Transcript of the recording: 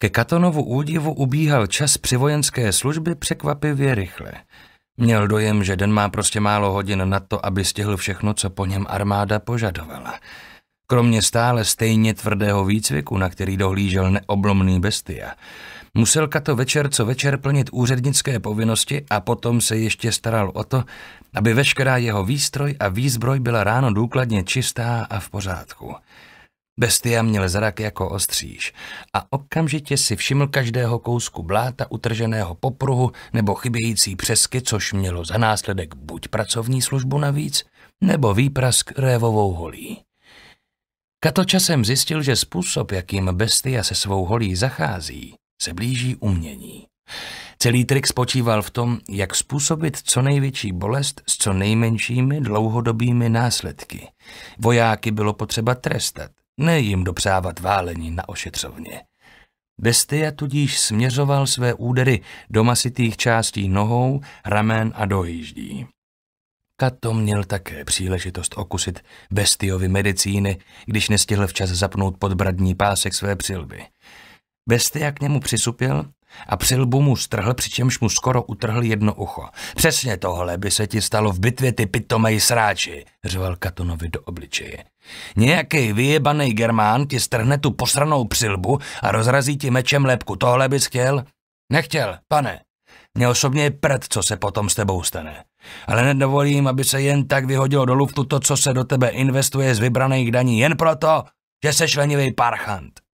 Ke Katonovu údivu ubíhal čas při vojenské služby překvapivě rychle. Měl dojem, že den má prostě málo hodin na to, aby stihl všechno, co po něm armáda požadovala. Kromě stále stejně tvrdého výcviku, na který dohlížel neoblomný bestia, musel Kato večer co večer plnit úřednické povinnosti a potom se ještě staral o to, aby veškerá jeho výstroj a výzbroj byla ráno důkladně čistá a v pořádku. Bestia měl zrak jako ostříž a okamžitě si všiml každého kousku bláta utrženého popruhu nebo chybějící přesky, což mělo za následek buď pracovní službu navíc, nebo výprask révovou holí. Kato časem zjistil, že způsob, jakým bestia se svou holí zachází, se blíží umění. Celý trik spočíval v tom, jak způsobit co největší bolest s co nejmenšími dlouhodobými následky. Vojáky bylo potřeba trestat, ne jim dopřávat válení na ošetřovně. Bestia tudíž směřoval své údery do masitých částí nohou, ramen a dojíždí. Kato měl také příležitost okusit bestiovi medicíny, když nestihl včas zapnout podbradní pásek své přilby. Bestia k němu přisupil. A přilbu mu strhl, přičemž mu skoro utrhl jedno ucho. Přesně tohle by se ti stalo v bitvě ty pitomej sráči, řval Katonovi do obličeje. Nějaký vyjebaný germán ti strhne tu posranou přilbu a rozrazí ti mečem lepku. Tohle bys chtěl? Nechtěl, pane. Mě osobně je prd, co se potom s tebou stane. Ale nedovolím, aby se jen tak vyhodilo do luftu to, co se do tebe investuje z vybraných daní, jen proto, že seš lenivý parchant.